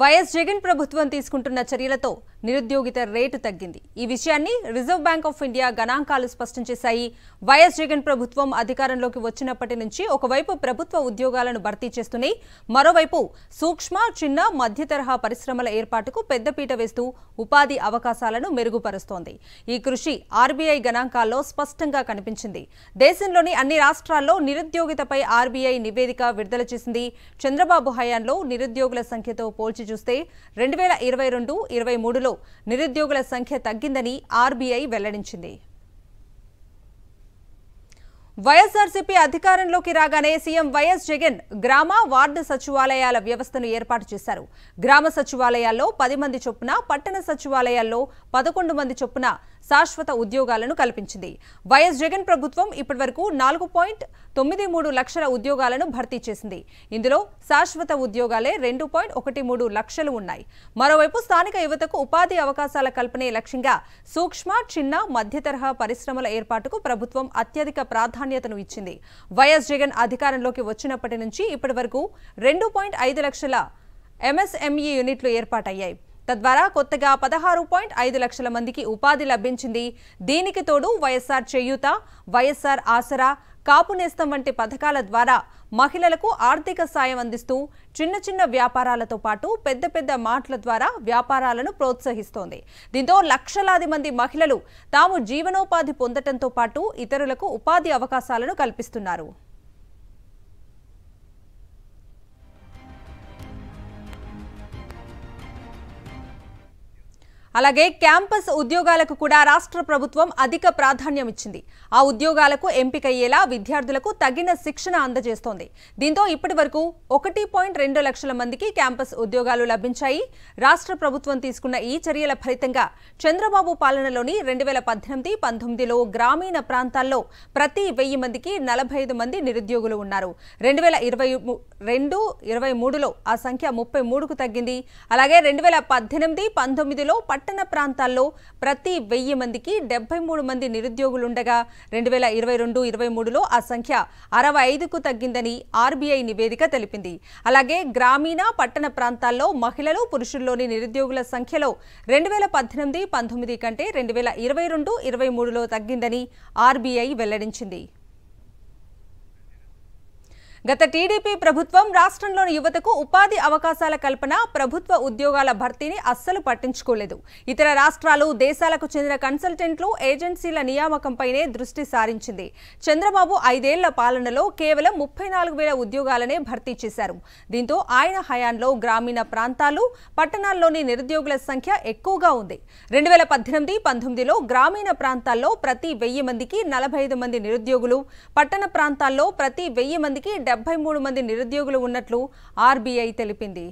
YS Jagan ప్రభుత్వం తీసుకుంటున్న చర్యలతో నిరుద్యోగిత రేటు తగ్గింది ఈ విషయాన్ని రిజర్వ్ బ్యాంక్ ఆఫ్ ఇండియా గణాంకాలు స్పష్టం చేశాయి వైఎస్ జగన్ ప్రభుత్వం అధికారంలోకి వచ్చినప్పటి నుంచి ఒకవైపు ప్రభుత్వ ఉద్యోగాలను భర్తీ చేస్తున్నాయి మరోవైపు సూక్ష్మ చిన్న మధ్య తరహా పరిశ్రమల ఏర్పాటుకు పెద్దపీట వేస్తూ ఉపాధి అవకాశాలను మెరుగుపరుస్తోంది ఈ కృషి ఆర్బీఐ గణాంకాల్లో స్పష్టంగా కనిపించింది దేశంలోని అన్ని రాష్ట్రాల్లో నిరుద్యోగితపై ఆర్బీఐ నివేదిక విడుదల చేసింది చంద్రబాబు హయాంలో నిరుద్యోగుల సంఖ్యతో పోల్చి సంబంధించి చూస్తే రెండు వేల ఇరవై రెండు ఇరవై మూడులో నిరుద్యోగుల సంఖ్య తగ్గిందని ఆర్బీఐ వెల్లడించింది వైఎస్ఆర్సీపీ అధికారంలోకి రాగానే సీఎం వైఎస్ జగన్ గ్రామ వార్డు సచివాలయాల వ్యవస్థను ఏర్పాటు చేశారు గ్రామ సచివాలయాల్లో పది మంది చొప్పున పట్టణ సచివాలయాల్లో పదకొండు మంది చొప్పున శాశ్వత ఉద్యోగాలను కల్పించింది వైఎస్ జగన్ ప్రభుత్వం ఇప్పటివరకు నాలుగు పాయింట్ తొమ్మిది మూడు లక్షల ఉద్యోగాలను భర్తీ చేసింది ఇందులో శాశ్వత ఉద్యోగాలే రెండు పాయింట్ ఒకటి మూడు లక్షలు ఉన్నాయి మరోవైపు స్థానిక యువతకు ఉపాధి అవకాశాల కల్పనే లక్ష్యంగా సూక్ష్మ చిన్న మధ్యతరహా పరిశ్రమల ఏర్పాటుకు ప్రభుత్వం అత్యధిక ప్రాధాన్యత ప్రాధాన్యతను ఇచ్చింది వైఎస్ జగన్ అధికారంలోకి వచ్చినప్పటి నుంచి ఇప్పటి వరకు రెండు పాయింట్ ఐదు లక్షల ఎంఎస్ఎంఈ యూనిట్లు ఏర్పాటయ్యాయి తద్వారా కొత్తగా పదహారు పాయింట్ ఐదు లక్షల మందికి ఉపాధి లభించింది దీనికి తోడు వైఎస్ఆర్ చేయూత వైఎస్ఆర్ ఆసరా కాపు నేస్తం వంటి పథకాల ద్వారా మహిళలకు ఆర్థిక సాయం అందిస్తూ చిన్న చిన్న వ్యాపారాలతో పాటు పెద్ద పెద్ద మాటల ద్వారా వ్యాపారాలను ప్రోత్సహిస్తోంది దీంతో లక్షలాది మంది మహిళలు తాము జీవనోపాధి పొందటంతో పాటు ఇతరులకు ఉపాధి అవకాశాలను కల్పిస్తున్నారు అలాగే క్యాంపస్ ఉద్యోగాలకు కూడా రాష్ట్ర ప్రభుత్వం అధిక ప్రాధాన్యం ఇచ్చింది ఆ ఉద్యోగాలకు ఎంపికయ్యేలా విద్యార్థులకు తగిన శిక్షణ అందజేస్తోంది దీంతో ఇప్పటి వరకు ఒకటి పాయింట్ రెండు లక్షల మందికి క్యాంపస్ ఉద్యోగాలు లభించాయి రాష్ట్ర ప్రభుత్వం తీసుకున్న ఈ చర్యల ఫలితంగా చంద్రబాబు పాలనలోని రెండు వేల పద్దెనిమిది పంతొమ్మిదిలో గ్రామీణ ప్రాంతాల్లో ప్రతి వెయ్యి మందికి నలభై ఐదు మంది నిరుద్యోగులు ఉన్నారు రెండు వేల ఇరవై రెండు ఇరవై మూడులో ఆ సంఖ్య ముప్పై మూడుకు తగ్గింది అలాగే రెండు వేల పద్దెనిమిది పంతొమ్మిదిలో పట్టణ ప్రాంతాల్లో ప్రతి వెయ్యి మందికి డెబ్బై మూడు మంది నిరుద్యోగులుండగా రెండు వేల ఇరవై రెండు ఇరవై మూడులో ఆ సంఖ్య అరవై ఐదుకు తగ్గిందని ఆర్బీఐ నివేదిక తెలిపింది అలాగే గ్రామీణ పట్టణ ప్రాంతాల్లో మహిళలు పురుషుల్లోని నిరుద్యోగుల సంఖ్యలో రెండు వేల పద్దెనిమిది పంతొమ్మిది కంటే రెండు వేల ఇరవై రెండు ఇరవై మూడులో తగ్గిందని ఆర్బీఐ వెల్లడించింది గత టీడీపీ ప్రభుత్వం రాష్ట్రంలోని యువతకు ఉపాధి అవకాశాల కల్పన ప్రభుత్వ ఉద్యోగాల భర్తీని అస్సలు పట్టించుకోలేదు ఇతర రాష్ట్రాలు దేశాలకు చెందిన కన్సల్టెంట్లు ఏజెన్సీల నియామకంపైనే దృష్టి సారించింది చంద్రబాబు ఐదేళ్ల పాలనలో కేవలం ముప్పై నాలుగు వేల ఉద్యోగాలనే భర్తీ చేశారు దీంతో ఆయన హయాంలో గ్రామీణ ప్రాంతాలు పట్టణాల్లోని నిరుద్యోగుల సంఖ్య ఎక్కువగా ఉంది రెండు వేల పద్దెనిమిది పంతొమ్మిదిలో గ్రామీణ ప్రాంతాల్లో ప్రతి వెయ్యి మందికి నలభై మంది నిరుద్యోగులు పట్టణ ప్రాంతాల్లో ప్రతి వెయ్యి మందికి డెబ్బై మూడు మంది నిరుద్యోగులు ఉన్నట్లు ఆర్బీఐ తెలిపింది